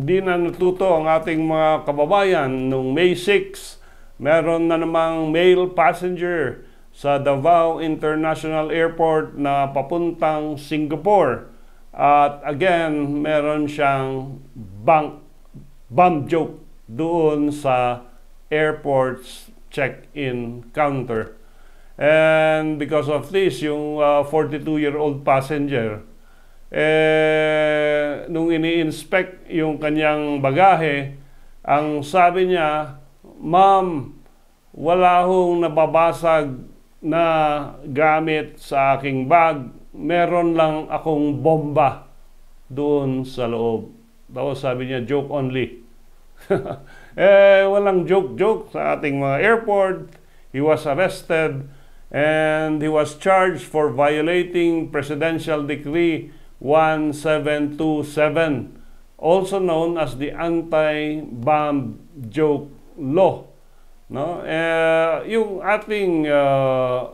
hindi na natuto ang ating mga kababayan. nung May 6, meron na namang male passenger sa Davao International Airport na papuntang Singapore. At again, meron siyang bank bomb joke doon sa airport's check-in counter. And because of this, yung uh, ah, 42-year-old passenger, eh, nung ini-inspect yung kanyang bagahe, ang sabi niya, Ma'am, wala hong nababasag na gamit sa aking bag. Meron lang akong bomba doon sa loob. Tapos sabi niya, joke only. eh, walang joke-joke sa ating mga airport. He was arrested and he was charged for violating Presidential Decree 1727, also known as the Anti-Bomb Joke Law. No? Eh, yung ating uh,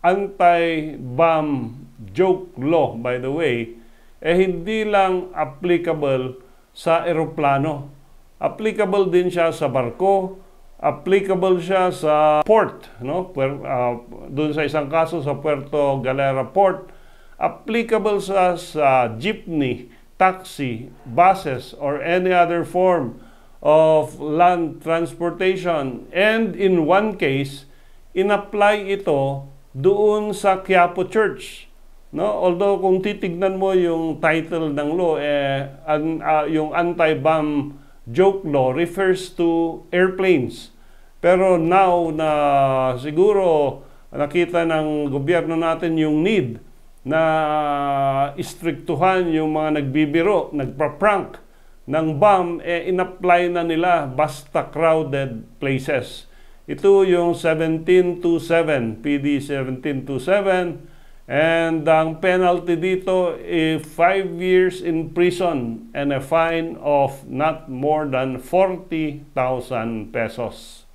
Anti-Bomb Joke Law, by the way, eh hindi lang applicable sa eroplano. Applicable din siya sa barko, applicable siya sa port, no? per uh, ah, doon sa isang kaso sa Puerto Galera Port, applicable sa, sa jeepney, taxi, buses, or any other form of land transportation. And in one case, inapply ito doon sa Quiapo Church. No? Although kung titignan mo yung title ng law, eh, an, uh, yung anti-bomb joke law refers to airplanes. Pero now na siguro nakita ng gobyerno natin yung need na istriktuhan yung mga nagbibiro, nagpa-prank ng bomb, eh inapply na nila basta crowded places. Ito yung 1727, PD 1727, and ang penalty dito is eh, 5 years in prison and a fine of not more than 40,000 pesos.